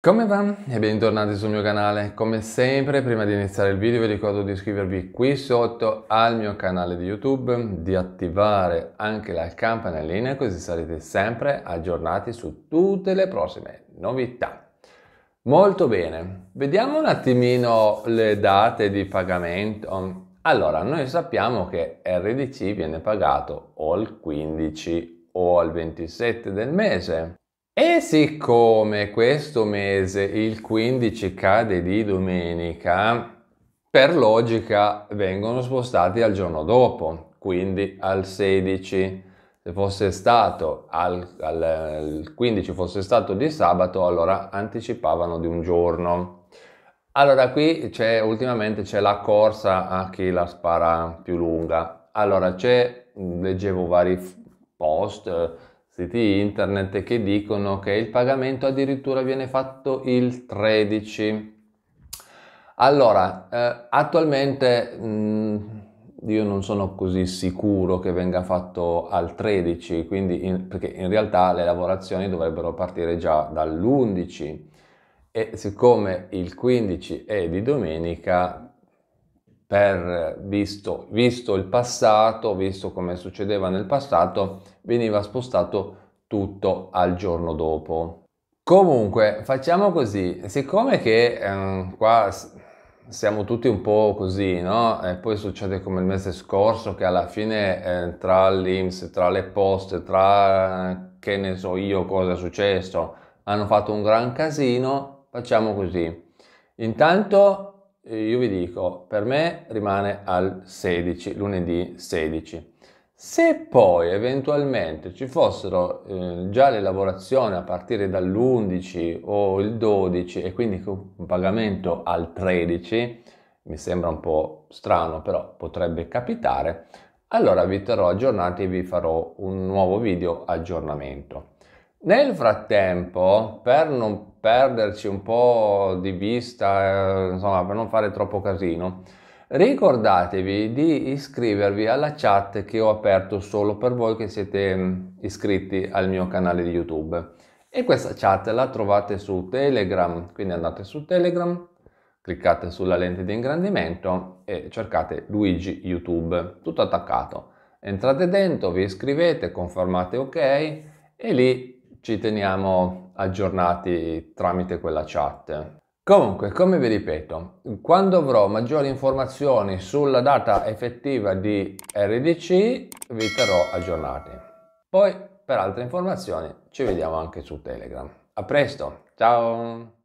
Come va? E bentornati sul mio canale. Come sempre, prima di iniziare il video vi ricordo di iscrivervi qui sotto al mio canale di YouTube, di attivare anche la campanellina così sarete sempre aggiornati su tutte le prossime novità. Molto bene, vediamo un attimino le date di pagamento. Allora, noi sappiamo che RDC viene pagato o il 15 o il 27 del mese e siccome questo mese il 15 cade di domenica, per logica vengono spostati al giorno dopo, quindi al 16. Se fosse stato al, al 15 fosse stato di sabato, allora anticipavano di un giorno. Allora qui c'è ultimamente c'è la corsa a chi la spara più lunga. Allora c'è leggevo vari post siti internet che dicono che il pagamento addirittura viene fatto il 13. Allora, eh, attualmente mh, mm, io non sono così sicuro che venga fatto al 13, quindi in, perché in realtà le lavorazioni dovrebbero partire già dall'11 e siccome il 15 è di domenica, per, visto, visto il passato, visto come succedeva nel passato, veniva spostato tutto al giorno dopo. Comunque, facciamo così, siccome che ehm, qua siamo tutti un po' così, no? E poi succede come il mese scorso che alla fine eh, tra l'Inps, tra le poste, tra che ne so io cosa è successo, hanno fatto un gran casino, facciamo così. Intanto io vi dico, per me rimane al 16, lunedì 16. Se poi eventualmente ci fossero eh, già le lavorazioni a partire dall'11 o il 12 e quindi un pagamento al 13, mi sembra un po' strano, però potrebbe capitare, allora vi terrò aggiornati e vi farò un nuovo video aggiornamento. Nel frattempo, per non perderci un po' di vista, eh, insomma, per non fare troppo casino, ricordatevi di iscrivervi alla chat che ho aperto solo per voi che siete mm, iscritti al mio canale di YouTube. E questa chat la trovate su Telegram, quindi andate su Telegram, cliccate sulla lente di ingrandimento e cercate Luigi YouTube, tutto attaccato. Entrate dentro, vi iscrivete, confermate ok e lì ci teniamo aggiornati tramite quella chat. Comunque, come vi ripeto, quando avrò maggiori informazioni sulla data effettiva di RDC, vi terrò aggiornati. Poi, per altre informazioni, ci vediamo anche su Telegram. A presto, ciao!